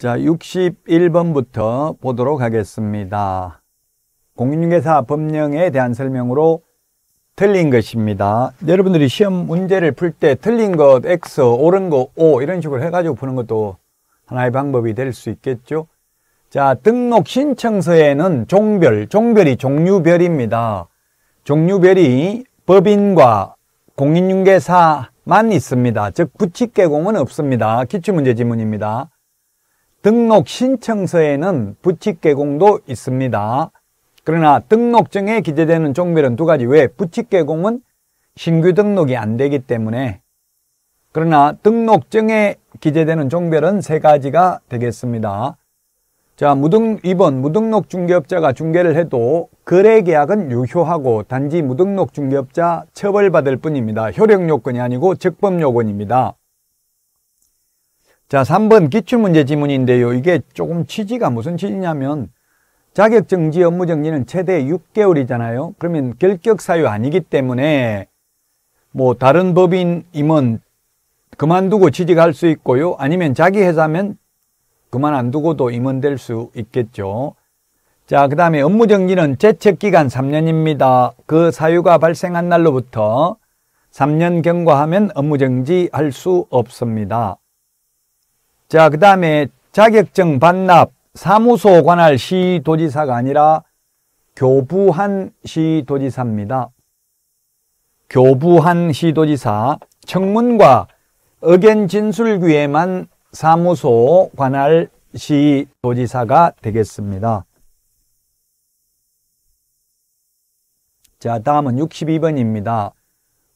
자, 61번부터 보도록 하겠습니다. 공인중개사 법령에 대한 설명으로 틀린 것입니다. 여러분들이 시험 문제를 풀 때 틀린 것 X, 옳은 것 O 이런 식으로 해가지고 푸는 것도 하나의 방법이 될 수 있겠죠. 자, 등록 신청서에는 종별, 종별이 종류별입니다. 종류별이 법인과 공인중개사만 있습니다. 즉, 구직계공은 없습니다. 기출문제 지문입니다. 등록 신청서에는 부칙 개공도 있습니다. 그러나 등록증에 기재되는 종별은 두 가지 외에 부칙 개공은 신규 등록이 안 되기 때문에 그러나 등록증에 기재되는 종별은 세 가지가 되겠습니다. 자, 무등 2번 무등록 중개업자가 중개를 해도 거래 계약은 유효하고 단지 무등록 중개업자 처벌받을 뿐입니다. 효력 요건이 아니고 적법 요건입니다. 자, 3번 기출문제 지문인데요. 이게 조금 취지가 무슨 취지냐면 자격정지 업무정지는 최대 6개월이잖아요. 그러면 결격사유 아니기 때문에 뭐 다른 법인 임은 그만두고 취직할 수 있고요. 아니면 자기 회사면 그만 안 두고도 임원될 수 있겠죠. 자, 그 다음에 업무정지는 재책기간 3년입니다. 그 사유가 발생한 날로부터 3년경과 하면 업무정지 할 수 없습니다. 자, 그 다음에 자격증 반납 사무소 관할 시도지사가 아니라 교부한 시도지사입니다. 교부한 시도지사 청문과 의견 진술기에만 사무소 관할 시도지사가 되겠습니다. 자 다음은 62번입니다.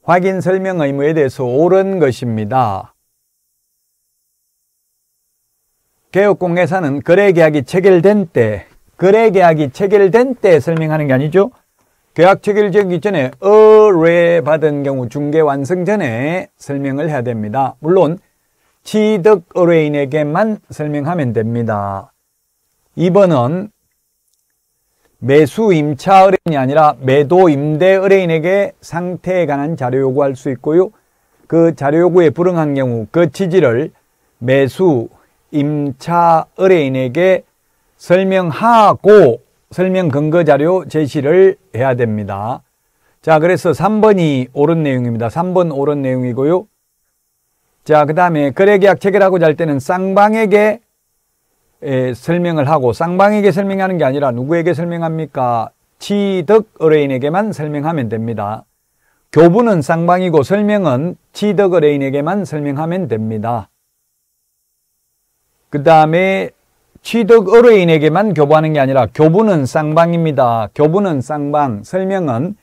확인 설명 의무에 대해서 옳은 것입니다. 개업공개사는 거래계약이 체결된 때 거래계약이 체결된 때 설명하는 게 아니죠. 계약 체결되기 전에 의뢰 받은 경우 중개 완성 전에 설명을 해야 됩니다. 물론 취득 의뢰인에게만 설명하면 됩니다. 2번은 매수 임차 의뢰인이 아니라 매도 임대 의뢰인에게 상태에 관한 자료 요구할 수 있고요. 그 자료 요구에 불응한 경우 그 취지를 매수 임차 의뢰인에게 설명하고 설명 근거 자료 제시를 해야 됩니다. 자, 그래서 3번이 옳은 내용입니다. 3번 옳은 내용이고요. 자, 그 다음에 거래계약 체결하고자 할 때는 쌍방에게 에, 설명을 하고 쌍방에게 설명하는 게 아니라 누구에게 설명합니까? 취득 의뢰인에게만 설명하면 됩니다. 교부는 쌍방이고 설명은 취득 의뢰인에게만 설명하면 됩니다. 그 다음에 취득 의뢰인에게만 교부하는 게 아니라 교부는 쌍방입니다. 교부는 쌍방, 설명은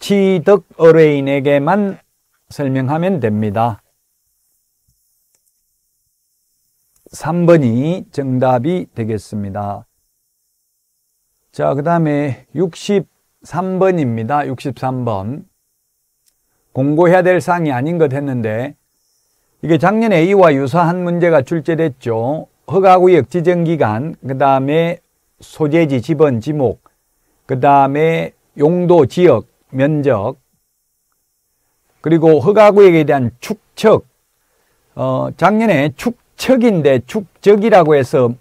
취득 의뢰인에게만 설명하면 됩니다. 3번이 정답이 되겠습니다. 자, 그 다음에 63번입니다. 63번. 공고해야 될 사항이 아닌 것 했는데 이게 작년에 이와 유사한 문제가 출제됐죠. 허가구역 지정기간, 그 다음에 소재지 지번 지목, 그 다음에 용도 지역 면적, 그리고 허가구역에 대한 축척, 어, 작년에 축척인데 축적이라고 해서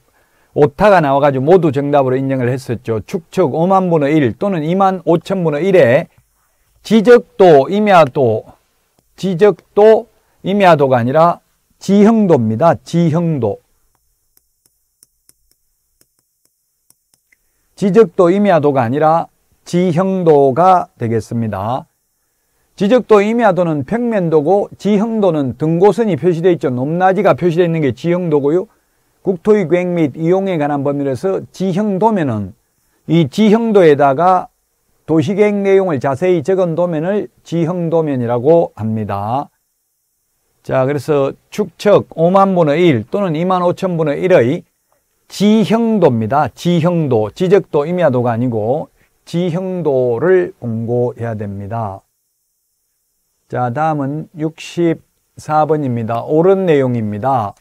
오타가 나와가지고 모두 정답으로 인정을 했었죠. 축척 5만 분의 1 또는 2만 5천 분의 1에 지적도, 임야도, 지적도 임야도가 아니라 지형도입니다. 지형도. 지적도 임야도가 아니라 지형도가 되겠습니다. 지적도 임야도는 평면도고 지형도는 등고선이 표시되어 있죠. 높낮이가 표시되어 있는 게 지형도고요. 국토의 계획 및 이용에 관한 법률에서 지형도면은 이 지형도에다가 도시계획 내용을 자세히 적은 도면을 지형도면이라고 합니다. 자, 그래서 축척 5만 분의 1 또는 2만 5천 분의 1의 지형도입니다. 지형도, 지적도, 임야도가 아니고 지형도를 공고해야 됩니다. 자, 다음은 64번입니다. 옳은 내용입니다.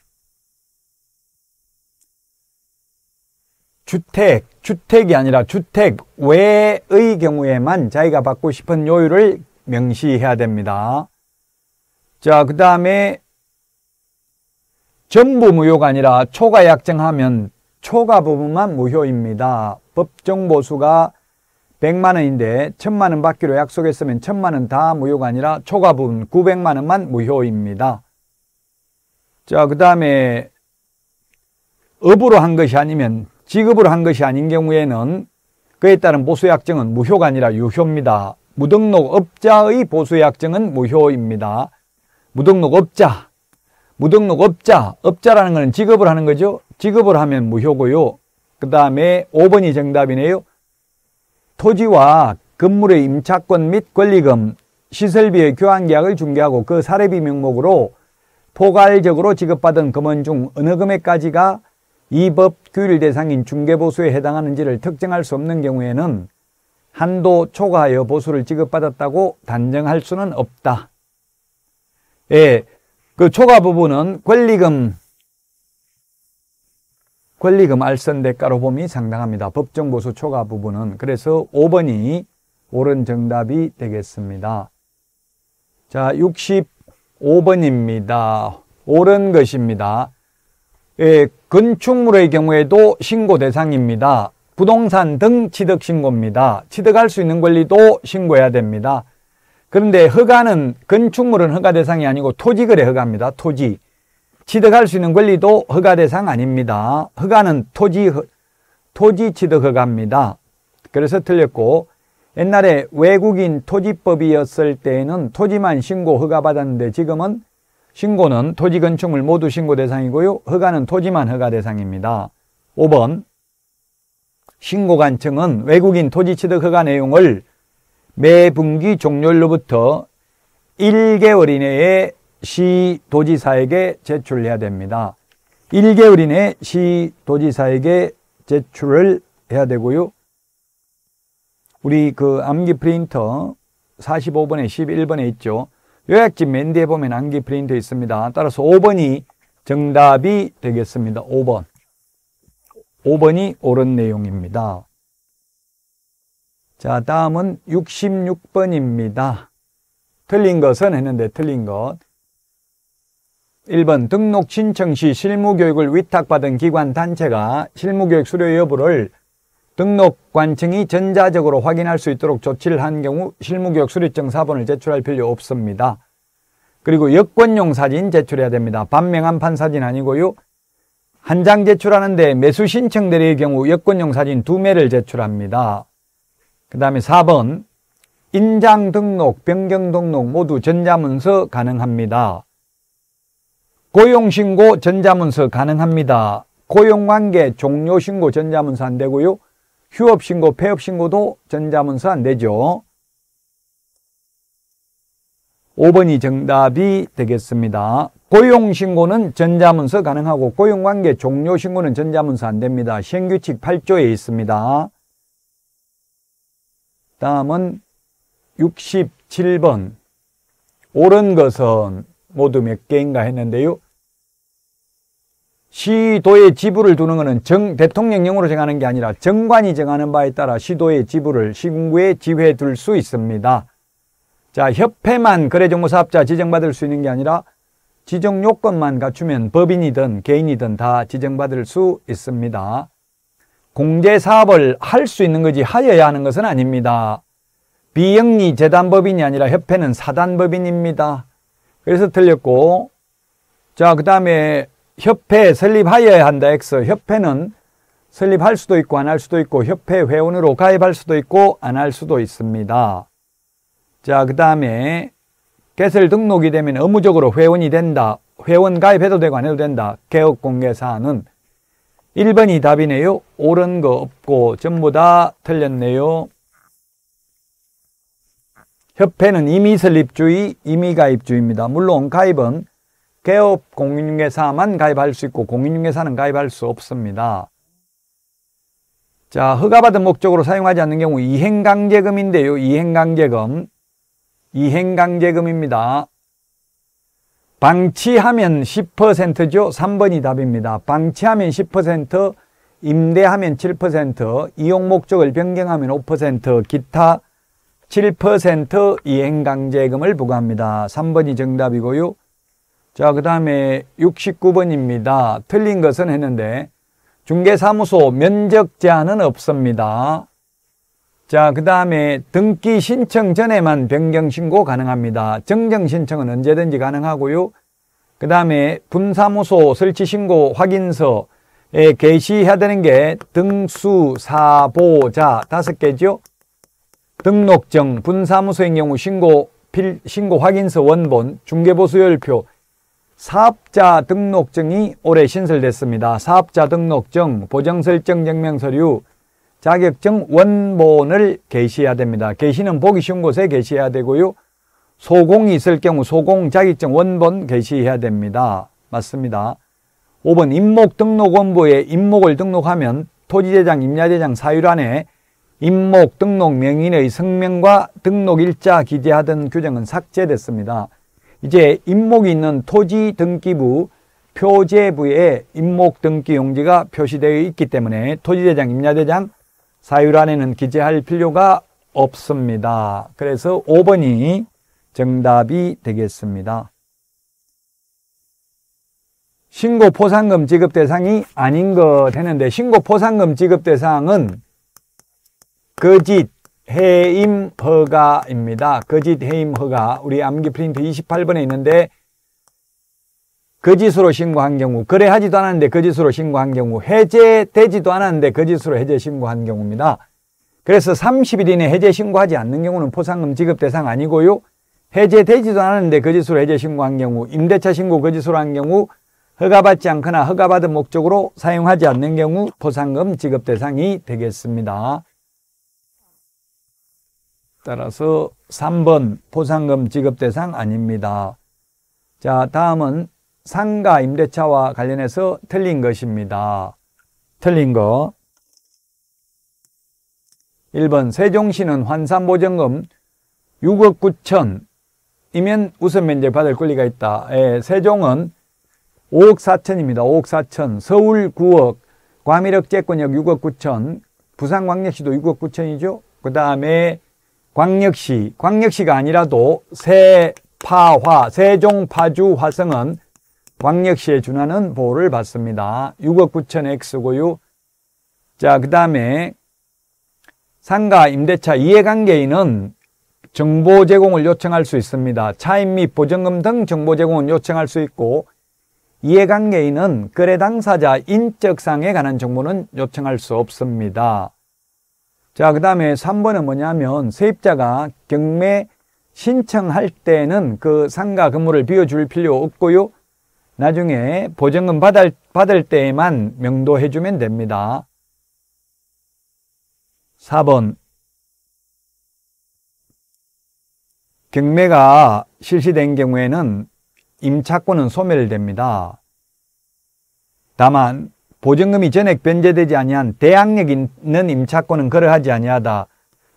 주택, 주택이 아니라 주택 외의 경우에만 자기가 받고 싶은 요율을 명시해야 됩니다. 자, 그 다음에 전부 무효가 아니라 초과 약정하면 초과 부분만 무효입니다. 법정보수가 100만 원인데 1000만 원 받기로 약속했으면 1000만 원 다 무효가 아니라 초과 부분 900만 원만 무효입니다. 자, 그 다음에 업으로 한 것이 아니면 지급으로 한 것이 아닌 경우에는 그에 따른 보수약정은 무효가 아니라 유효입니다. 무등록 업자의 보수약정은 무효입니다. 무등록 업자 무등록 업자 업자라는 것은 직업을 하는 거죠 직업을 하면 무효고요 그 다음에 5번이 정답이네요 토지와 건물의 임차권 및 권리금 시설비의 교환계약을 중개하고 그 사례비 명목으로 포괄적으로 지급받은 금원 중 어느 금액까지가 이 법 규율 대상인 중개보수에 해당하는지를 특정할 수 없는 경우에는 한도 초과하여 보수를 지급받았다고 단정할 수는 없다. 예, 그 초과 부분은 권리금 권리금 알선 대가로 범위 상당합니다. 법정 보수 초과 부분은 그래서 5번이 옳은 정답이 되겠습니다. 자, 65번입니다. 옳은 것입니다. 예, 건축물의 경우에도 신고 대상입니다. 부동산 등 취득 신고입니다. 취득할 수 있는 권리도 신고해야 됩니다. 그런데 허가는 건축물은 허가 대상이 아니고 토지거래 허가입니다. 토지. 취득할 수 있는 권리도 허가 대상 아닙니다. 허가는 토지, 토지 취득 허가입니다. 그래서 틀렸고 옛날에 외국인 토지법이었을 때에는 토지만 신고 허가받았는데 지금은 신고는 토지 건축물 모두 신고 대상이고요. 허가는 토지만 허가 대상입니다. 5번 신고관청은 외국인 토지 취득 허가 내용을 매 분기 종료일로부터 1개월 이내에 시도지사에게 제출해야 됩니다. 1개월 이내 시도지사에게 제출을 해야 되고요. 우리 그 암기 프린터 45번에 11번에 있죠. 요약집 맨 뒤에 보면 암기 프린터 있습니다. 따라서 5번이 정답이 되겠습니다. 5번. 5번이 옳은 내용입니다. 자, 다음은 66번입니다. 틀린 것은 했는데 틀린 것. 1번 등록 신청 시 실무교육을 위탁받은 기관 단체가 실무교육 수료 여부를 등록관청이 전자적으로 확인할 수 있도록 조치를 한 경우 실무교육 수료증 사본을 제출할 필요 없습니다. 그리고 여권용 사진 제출해야 됩니다. 반명한 판사진 아니고요. 한 장 제출하는데 매수 신청 대리의 경우 여권용 사진 두매를 제출합니다. 그 다음에 4번 인장 등록, 변경 등록 모두 전자문서 가능합니다. 고용신고 전자문서 가능합니다. 고용관계 종료신고 전자문서 안 되고요. 휴업신고, 폐업신고도 전자문서 안 되죠. 5번이 정답이 되겠습니다. 고용신고는 전자문서 가능하고 고용관계 종료신고는 전자문서 안 됩니다. 시행규칙 8조에 있습니다. 다음은 67번 옳은 것은 모두 몇 개인가 했는데요. 시도의 지부를 두는 것은 정, 대통령령으로 정하는 게 아니라 정관이 정하는 바에 따라 시도의 지부를 시군구에 지휘해 둘 수 있습니다. 자, 협회만 거래정보사업자 지정받을 수 있는 게 아니라 지정 요건만 갖추면 법인이든 개인이든 다 지정받을 수 있습니다. 공제 사업을 할 수 있는 거지 하여야 하는 것은 아닙니다. 비영리 재단법인이 아니라 협회는 사단법인입니다. 그래서 틀렸고 자, 그 다음에 협회 설립하여야 한다 X. 협회는 설립할 수도 있고 안 할 수도 있고 협회 회원으로 가입할 수도 있고 안 할 수도 있습니다. 자, 그 다음에 개설 등록이 되면 의무적으로 회원이 된다. 회원 가입해도 되고 안 해도 된다. 개업 공개사는 1번이 답이네요. 옳은 거 없고 전부 다 틀렸네요. 협회는 이미 설립주의, 이미 가입주의입니다. 물론 가입은 개업 공인중개사만 가입할 수 있고 공인중개사는 가입할 수 없습니다. 자, 허가받은 목적으로 사용하지 않는 경우 이행강제금인데요. 이행강제금. 이행강제금입니다. 방치하면 10%죠. 3번이 답입니다. 방치하면 10%, 임대하면 7%, 이용 목적을 변경하면 5%, 기타 7% 이행강제금을 부과합니다. 3번이 정답이고요. 자, 그 다음에 69번입니다. 틀린 것은 했는데 중개사무소 면적 제한은 없습니다. 자, 그 다음에 등기 신청 전에만 변경 신고 가능합니다. 정정 신청은 언제든지 가능하고요. 그 다음에 분사무소 설치 신고 확인서에 게시해야 되는 게 등수, 사보자 다섯 개죠. 등록증, 분사무소인 경우 신고, 필, 신고 확인서 원본, 중개보수열표, 사업자 등록증이 올해 신설됐습니다. 사업자 등록증, 보정설정 증명서류, 자격증 원본을 게시해야 됩니다. 게시는 보기 쉬운 곳에 게시해야 되고요. 소공이 있을 경우 소공 자격증 원본 게시해야 됩니다. 맞습니다. 5번 임목 등록 원부에 임목을 등록하면 토지재장, 임야재장 사유란에 임목 등록 명인의 성명과 등록일자 기재하던 규정은 삭제됐습니다. 이제 임목이 있는 토지 등기부 표제부에 임목 등기 용지가 표시되어 있기 때문에 토지대장, 임야대장 사유란에는 기재할 필요가 없습니다. 그래서 5번이 정답이 되겠습니다. 신고 포상금 지급 대상이 아닌 것 했는데 신고 포상금 지급 대상은 거짓 해임 허가입니다. 거짓 해임 허가 우리 암기 프린트 28번에 있는데 거짓으로 그 신고한 경우, 거래하지도 않았는데 거짓으로 그 신고한 경우, 해제되지도 않았는데 거짓으로 그 해제 신고한 경우입니다. 그래서 30일 이내 해제 신고하지 않는 경우는 포상금 지급 대상 아니고요. 해제되지도 않았는데 거짓으로 해제 신고한 경우, 임대차 신고 거짓으로 한 경우, 허가받지 않거나 허가받은 목적으로 사용하지 않는 경우 포상금 지급 대상이 되겠습니다. 따라서 3번 포상금 지급 대상 아닙니다. 자, 다음은 상가 임대차와 관련해서 틀린 것입니다. 틀린 거 1번 세종시는 환산보증금 6억 9천 이면 우선 면제 받을 권리가 있다. 예, 세종은 5억 4천입니다. 5억 4천 서울 9억 과밀역 재권역 6억 9천 부산 광역시도 6억 9천이죠. 그 다음에 광역시 광역시가 아니라도 세파화 세종 파주 화성은 광역시에 준하는 보호를 받습니다. 6억 9천 X고요. 자, 그 다음에 상가 임대차 이해관계인은 정보 제공을 요청할 수 있습니다. 차임 및 보증금 등 정보 제공을 요청할 수 있고 이해관계인은 거래 당사자 인적상에 관한 정보는 요청할 수 없습니다. 자, 그 다음에 3번은 뭐냐면 세입자가 경매 신청할 때는 그 상가 건물을 비워줄 필요 없고요. 나중에 보증금 받을, 받을 때에만 명도해 주면 됩니다. 4번 경매가 실시된 경우에는 임차권은 소멸됩니다. 다만 보증금이 전액 변제되지 아니한 대항력 있는 임차권은 그러하지 아니하다.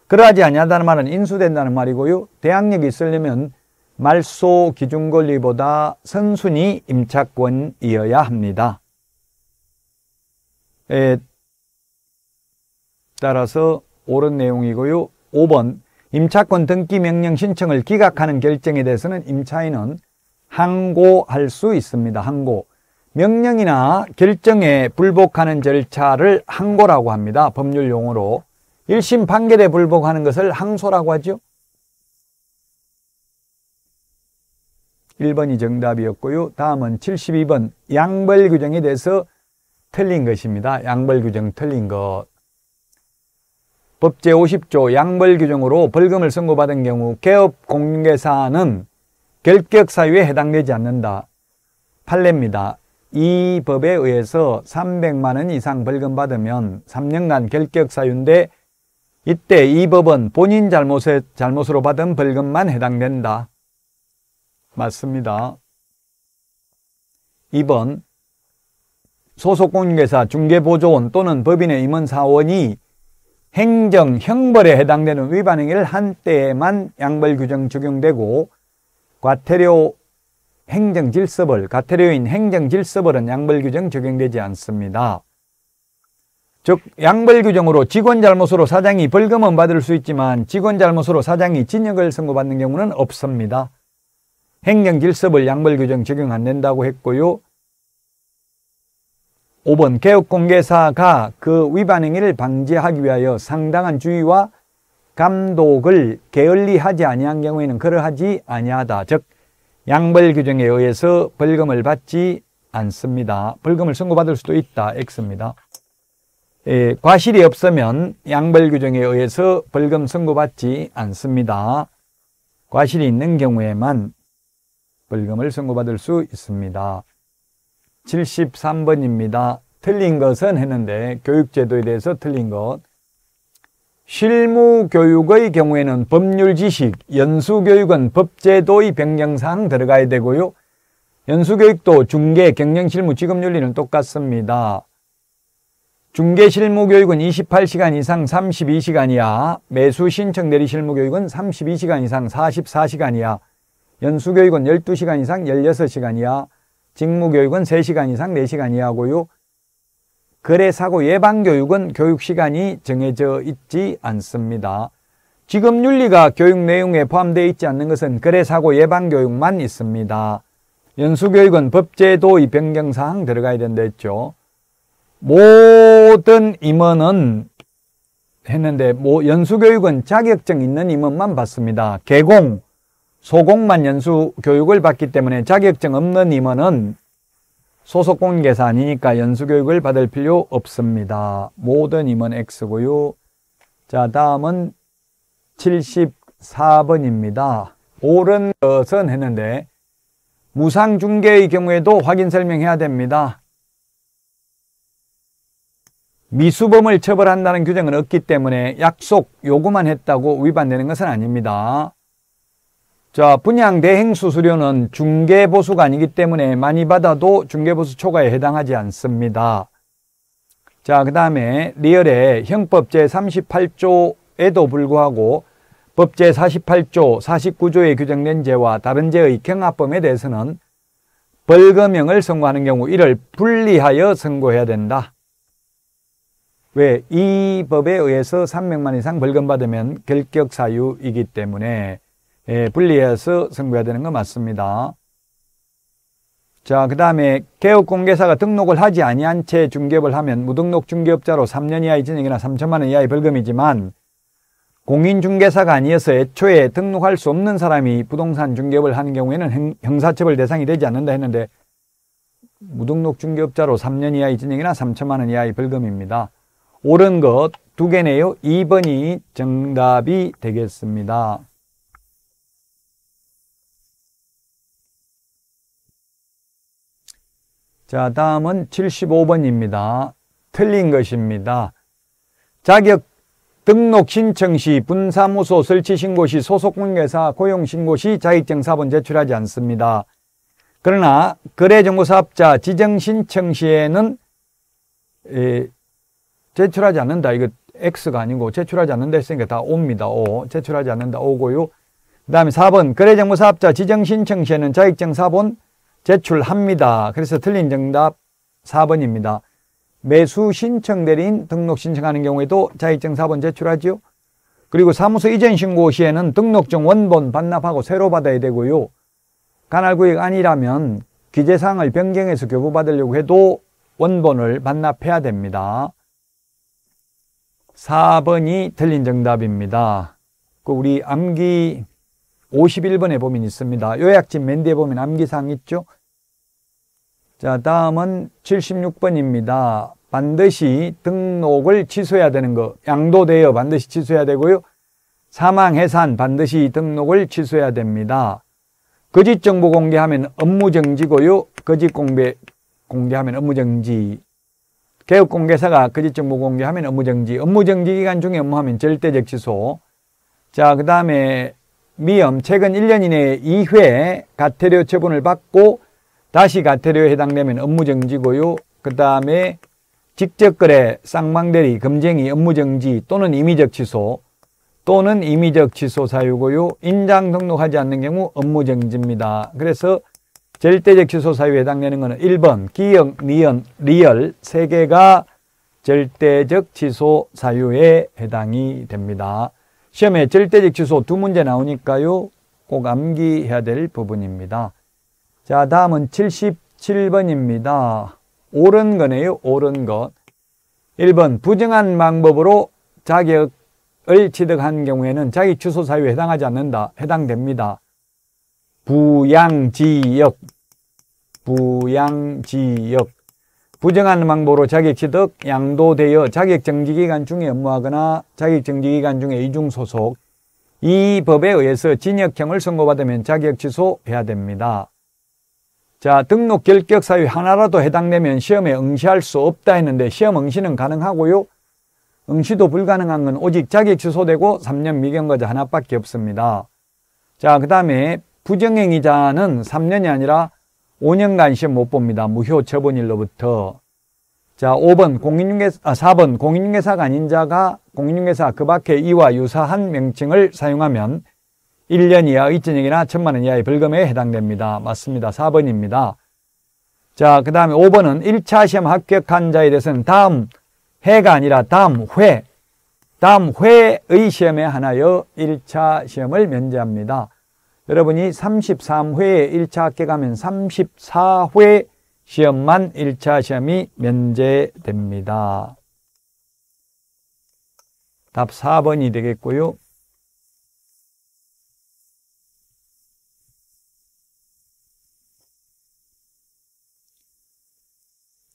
그러하지 아니하다는 말은 인수된다는 말이고요. 대항력이 있으려면 말소 기준권리보다 선순위 임차권이어야 합니다. 에 따라서 옳은 내용이고요. 5번 임차권 등기 명령 신청을 기각하는 결정에 대해서는 임차인은 항고할 수 있습니다. 항고. 명령이나 결정에 불복하는 절차를 항고라고 합니다. 법률 용어로. 1심 판결에 불복하는 것을 항소라고 하죠. 1번이 정답이었고요. 다음은 72번 양벌 규정에 대해서 틀린 것입니다. 양벌 규정 틀린 것. 법 제50조 양벌 규정으로 벌금을 선고받은 경우 개업 공개사는 결격 사유에 해당되지 않는다. 판례입니다. 이 법에 의해서 300만 원 이상 벌금 받으면 3년간 결격 사유인데 이때 이 법은 본인 잘못에, 잘못으로 받은 벌금만 해당된다. 맞습니다. 2번 소속 공인회사 중개보조원 또는 법인의 임원사원이 행정, 형벌에 해당되는 위반 행위를 한 때에만 양벌 규정 적용되고 과태료 행정질서벌, 과태료인 행정질서벌은 양벌 규정 적용되지 않습니다. 즉 양벌 규정으로 직원 잘못으로 사장이 벌금은 받을 수 있지만 직원 잘못으로 사장이 진역을 선고받는 경우는 없습니다. 행령 질서을 양벌 규정 적용 안 된다고 했고요. 5번 개혁공개사가 그 위반 행위를 방지하기 위하여 상당한 주의와 감독을 게을리 하지 아니한 경우에는 그러하지 아니하다. 즉 양벌 규정에 의해서 벌금을 받지 않습니다. 벌금을 선고받을 수도 있다. X입니다. 예, 과실이 없으면 양벌 규정에 의해서 벌금 선고받지 않습니다. 과실이 있는 경우에만 벌금을 선고받을 수 있습니다. 73번입니다. 틀린 것은 했는데 교육제도에 대해서 틀린 것. 실무교육의 경우에는 법률 지식, 연수교육은 법제도의 변경사항 들어가야 되고요. 연수교육도 중개, 경영실무, 지급윤리는 똑같습니다. 중개 실무교육은 28시간 이상 32시간이야. 매수 신청 내리 실무교육은 32시간 이상 44시간이야. 연수교육은 12시간 이상 16시간 이하, 직무교육은 3시간 이상 4시간 이하고요. 거래사고 예방교육은 교육시간이 정해져 있지 않습니다. 지금 윤리가 교육 내용에 포함되어 있지 않는 것은 거래사고 예방교육만 있습니다. 연수교육은 법제도의 변경사항 들어가야 된다 했죠. 모든 임원은 했는데 뭐 연수교육은 자격증 있는 임원만 받습니다. 개공, 소공만 연수 교육을 받기 때문에 자격증 없는 임원은 소속 공개사 아니니까 연수 교육을 받을 필요 없습니다. 모든 임원 X고요. 자, 다음은 74번입니다. 옳은 것은 했는데 무상 중개의 경우에도 확인 설명해야 됩니다. 미수범을 처벌한다는 규정은 없기 때문에 약속 요구만 했다고 위반되는 것은 아닙니다. 자, 분양 대행 수수료는 중개 보수가 아니기 때문에 많이 받아도 중개 보수 초과에 해당하지 않습니다. 자, 그다음에 리얼의 형법 제38조에도 불구하고 법 제48조, 49조에 규정된 죄와 다른 죄의 경합범에 대해서는 벌금형을 선고하는 경우 이를 분리하여 선고해야 된다. 왜? 이 법에 의해서 3 0만 이상 벌금 받으면 결격사유이기 때문에 예, 분리해서 선고해야 되는 거 맞습니다. 자, 그 다음에 개업공개사가 등록을 하지 아니한 채 중개업을 하면 무등록 중개업자로 3년 이하의 징역이나 3천만 원 이하의 벌금이지만 공인중개사가 아니어서 애초에 등록할 수 없는 사람이 부동산 중개업을 하는 경우에는 형사처벌 대상이 되지 않는다 했는데 무등록 중개업자로 3년 이하의 징역이나 3천만 원 이하의 벌금입니다. 옳은 것 두 개네요. 2번이 정답이 되겠습니다. 자, 다음은 75번입니다. 틀린 것입니다. 자격 등록 신청 시 분사무소 설치 신고 시 소속 공개사 고용 신고 시 자격증 사본 제출하지 않습니다. 그러나 거래정보사업자 지정 신청 시에는 에, 제출하지 않는다. 이거 X가 아니고 제출하지 않는다 했으니까 다 o 입니다 O. 제출하지 않는다. o 고요그 다음에 4번 거래정보사업자 지정 신청 시에는 자격증 사본 제출합니다. 그래서 틀린 정답 4번입니다. 매수 신청 대리인 등록 신청하는 경우에도 자격증 4번 제출하지요. 그리고 사무소 이전 신고 시에는 등록증 원본 반납하고 새로 받아야 되고요. 간할구역 아니라면 기재사항을 변경해서 교부받으려고 해도 원본을 반납해야 됩니다. 4번이 틀린 정답입니다. 그 우리 암기 51번에 보면 있습니다. 요약집 맨 뒤에 보면 암기사항 있죠? 자, 다음은 76번입니다. 반드시 등록을 취소해야 되는 거. 양도되어 반드시 취소해야 되고요. 사망해산 반드시 등록을 취소해야 됩니다. 거짓정보 공개하면 업무정지고요. 거짓공개, 공개하면 업무정지. 개업공개사가 거짓정보 공개하면 업무정지. 업무정지 기간 중에 업무하면 절대적 취소. 자, 그 다음에 미염 최근 1년 이내에 2회 가태료 처분을 받고 다시 가태료에 해당되면 업무정지고요. 그 다음에 직접거래 쌍방대리 검쟁이 업무정지 또는 임의적 취소 또는 임의적 취소 사유고요. 인장 등록하지 않는 경우 업무정지입니다. 그래서 절대적 취소 사유에 해당되는 것은 1번 기역, 니은, 리얼 세개가 절대적 취소 사유에 해당이 됩니다. 시험에 절대적 취소 두 문제 나오니까요. 꼭 암기해야 될 부분입니다. 자, 다음은 77번입니다. 옳은 거네요. 옳은 것. 1번 부정한 방법으로 자격을 취득한 경우에는 자기 주소 사유에 해당하지 않는다. 해당됩니다. 부양지역 부양지역 부정한 방법으로 자격취득, 양도되어 자격정지기간 중에 업무하거나 자격정지기간 중에 이중소속, 이 법에 의해서 진역형을 선고받으면 자격취소해야 됩니다. 자, 등록 결격 사유 하나라도 해당되면 시험에 응시할 수 없다 했는데 시험 응시는 가능하고요. 응시도 불가능한 건 오직 자격 취소되고 3년 미경과자 하나밖에 없습니다. 자, 그 다음에 부정행위자는 3년이 아니라 5년간 시험 못 봅니다. 무효 처분일로부터. 자, 5번 공인중개사, 아, 4번 공인중개사가 아닌 자가 공인중개사 그 밖에 이와 유사한 명칭을 사용하면 1년 이하 의전액이나 천만원 이하의 벌금에 해당됩니다. 맞습니다. 4번입니다. 자, 그 다음에 5번은 1차 시험 합격한 자에 대해서는 다음 해가 아니라 다음 회, 다음 회의 시험에 하나여 1차 시험을 면제합니다. 여러분이 33회 1차 합격하면 34회 시험만 1차 시험이 면제됩니다. 답 4번이 되겠고요.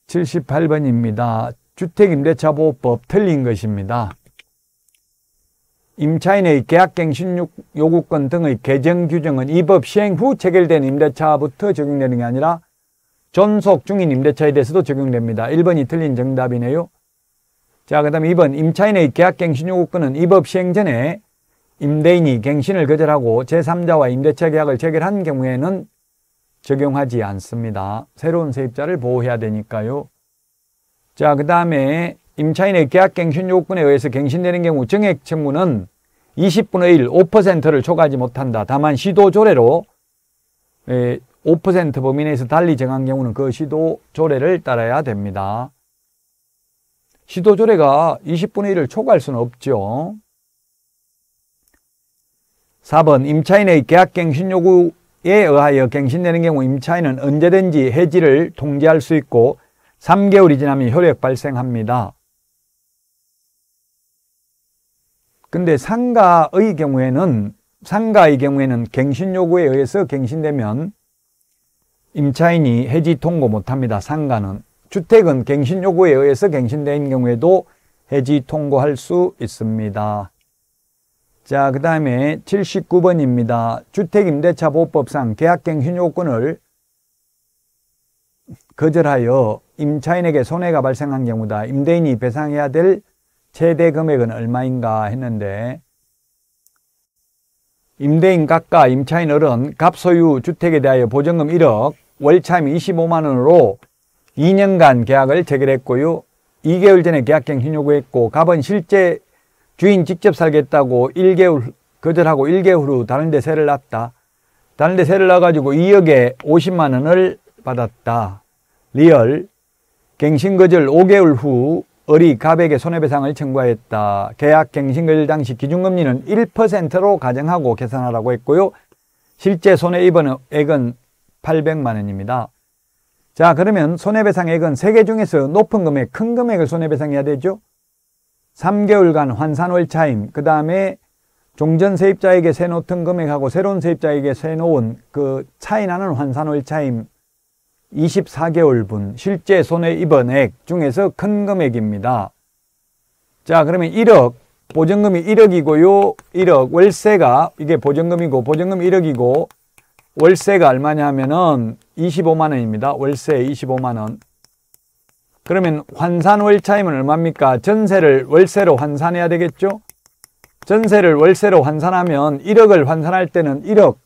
7 8 번입니다 주택임대차 보호법 틀린 것입니다. 임차인의 계약갱신 요구권 등의 개정 규정은 이 법 시행 후 체결된 임대차부터 적용되는 게 아니라 존속 중인 임대차에 대해서도 적용됩니다. 1번이 틀린 정답이네요. 자, 그 다음에 2번 임차인의 계약갱신 요구권은 이 법 시행 전에 임대인이 갱신을 거절하고 제3자와 임대차 계약을 체결한 경우에는 적용하지 않습니다. 새로운 세입자를 보호해야 되니까요. 자, 그 다음에 임차인의 계약갱신 요건에 의해서 갱신되는 경우 정액 채무는 20분의 1, 5%를 초과하지 못한다. 다만 시도 조례로 5% 예, 범위 내에서 달리 정한 경우는 그 시도 조례를 따라야 됩니다. 시도 조례가 20분의 1을 초과할 수는 없죠. 4번 임차인의 계약갱신 요구에 의하여 갱신되는 경우 임차인은 언제든지 해지를 통지할 수 있고 3개월이 지나면 효력 발생합니다. 근데 상가의 경우에는 상가의 경우에는 갱신 요구에 의해서 갱신되면 임차인이 해지 통고 못합니다. 상가는 주택은 갱신 요구에 의해서 갱신된 경우에도 해지 통고할 수 있습니다. 자, 그 다음에 79번입니다. 주택임대차보호법상 계약갱신 요건을 거절하여 임차인에게 손해가 발생한 경우다. 임대인이 배상해야 될 최대 금액은 얼마인가 했는데 임대인 각가 임차인 어른 갑소유 주택에 대하여 보증금 1억 월차임 25만 원으로 2년간 계약을 체결했고요. 2개월 전에 계약갱신 요구했고 갑은 실제 주인 직접 살겠다고 1개월 거절하고 1개월 후 다른 데 세를 놨다. 다른 데 세를 놔가지고 2억에 50만 원을 받았다. 리얼 갱신 거절 5개월 후 을이 갑에게 손해배상을 청구하였다. 계약갱신글 당시 기준금리는 1%로 가정하고 계산하라고 했고요. 실제 손해입은액은 800만 원입니다. 자 그러면 손해배상액은 세 개 중에서 높은 금액, 큰 금액을 손해배상해야 되죠. 3개월간 환산월 차임, 그 다음에 종전 세입자에게 세놓던 금액하고 새로운 세입자에게 세놓은그 차이나는 환산월 차임, 24개월분 실제 손해 입원액 중에서 큰 금액입니다. 자, 그러면 1억, 보증금이 1억이고요. 1억, 월세가, 이게 보증금이고, 보증금 1억이고, 월세가 얼마냐 면은 25만원입니다. 월세 25만원. 그러면 환산 월차임은 얼마입니까? 전세를 월세로 환산해야 되겠죠? 전세를 월세로 환산하면 1억을 환산할 때는 1억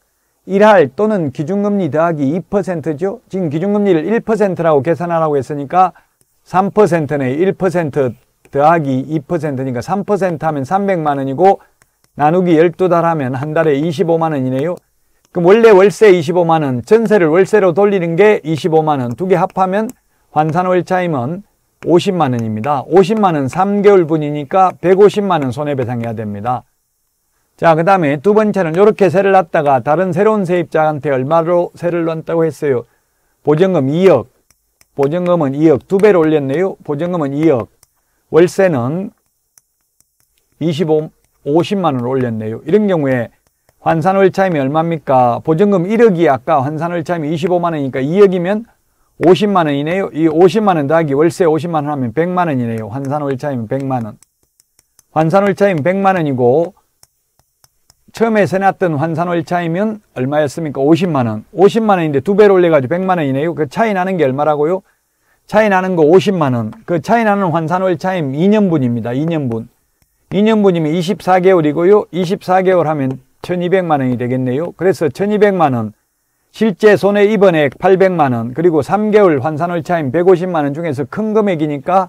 1할 또는 기준금리 더하기 2%죠. 지금 기준금리를 1%라고 계산하라고 했으니까 3%네 1% 더하기 2%니까 3% 하면 300만 원이고 나누기 12달 하면 한 달에 25만 원이네요. 그럼 원래 월세 25만 원, 전세를 월세로 돌리는 게 25만 원, 두 개 합하면 환산 월차임은 50만 원입니다. 50만 원 3개월분이니까 150만 원 손해배상해야 됩니다. 자, 그 다음에 두 번째는 이렇게 세를 놨다가 다른 새로운 세입자한테 얼마로 세를 넣었다고 했어요? 보증금 2억, 보증금은 2억, 두 배로 올렸네요. 보증금은 2억, 월세는 25, 50만원 을 올렸네요. 이런 경우에 환산월차임이 얼마입니까? 보증금 1억이 아까 환산월차임이 25만원이니까 2억이면 50만원이네요. 이 50만원 더하기 월세 50만원 하면 100만원이네요. 환산월차임 100만원. 환산월차임 100만원이고 처음에 세놨던 환산 월차이면 얼마였습니까? 50만 원. 50만 원인데 두 배로 올려가지고 100만 원이네요. 그 차이 나는 게 얼마라고요? 차이 나는 거 50만 원. 그 차이 나는 환산 월차임 2년분입니다. 2년분. 2년분이면 24개월이고요. 24개월 하면 1200만 원이 되겠네요. 그래서 1200만 원. 실제 손해 입원액 800만 원. 그리고 3개월 환산 월차임 150만 원 중에서 큰 금액이니까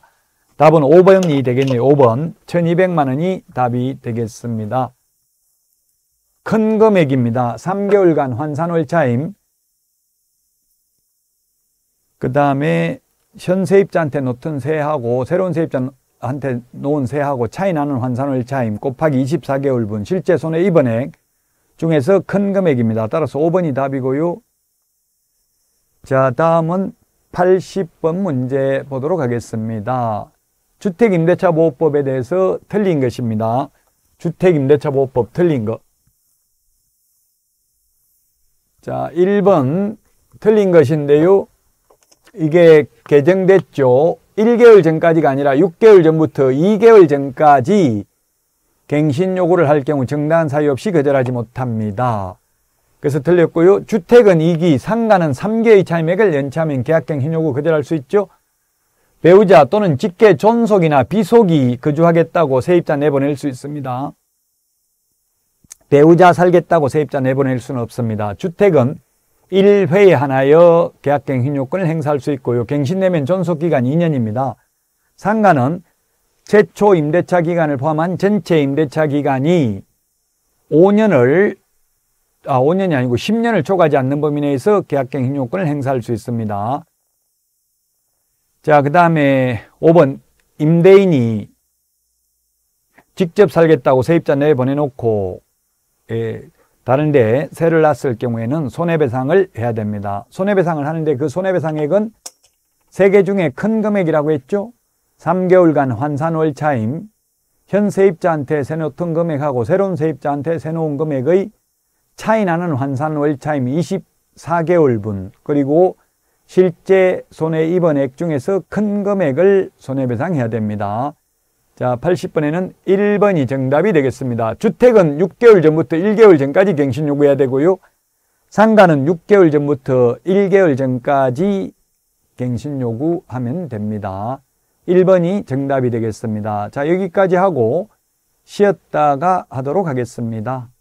답은 5번이 되겠네요. 5번. 1200만 원이 답이 되겠습니다. 큰 금액입니다. 3개월간 환산월차임. 그 다음에 현 세입자한테 놓던 세하고 새로운 세입자한테 놓은 세하고 차이 나는 환산월차임 곱하기 24개월분 실제 손해 입원액 중에서 큰 금액입니다. 따라서 5번이 답이고요. 자 다음은 80번 문제 보도록 하겠습니다. 주택임대차보호법에 대해서 틀린 것입니다. 주택임대차보호법 틀린 것. 자, 1번 틀린 것인데요. 이게 개정됐죠. 1개월 전까지가 아니라 6개월 전부터 2개월 전까지 갱신 요구를 할 경우 정당한 사유 없이 거절하지 못합니다. 그래서 틀렸고요. 주택은 2기, 상가는 3개의 차임액을 연체하면 계약갱신 요구 거절할 수 있죠. 배우자 또는 직계 존속이나 비속이 거주하겠다고 세입자 내보낼 수 있습니다. 배우자 살겠다고 세입자 내보낼 수는 없습니다. 주택은 1회에 하나여 계약갱신 요건을 행사할 수 있고요. 갱신되면 존속기간 2년입니다. 상가는 최초 임대차 기간을 포함한 전체 임대차 기간이 5년을 아 5년이 아니고 10년을 초과하지 않는 범위 내에서 계약갱신 요건을 행사할 수 있습니다. 자, 그 다음에 5번 임대인이 직접 살겠다고 세입자 내보내놓고 에 예, 다른 데 세를 났을 경우에는 손해배상을 해야 됩니다. 손해배상을 하는데 그 손해배상액은 세 개 중에 큰 금액이라고 했죠. 3개월간 환산월 차임, 현 세입자한테 세놓던 금액하고 새로운 세입자한테 세놓은 금액의 차이 나는 환산월 차임 24개월분 그리고 실제 손해 입원액 중에서 큰 금액을 손해배상해야 됩니다. 자, 80번에는 1번이 정답이 되겠습니다. 주택은 6개월 전부터 1개월 전까지 갱신 요구해야 되고요. 상가는 6개월 전부터 1개월 전까지 갱신 요구하면 됩니다. 1번이 정답이 되겠습니다. 자, 여기까지 하고 쉬었다가 하도록 하겠습니다.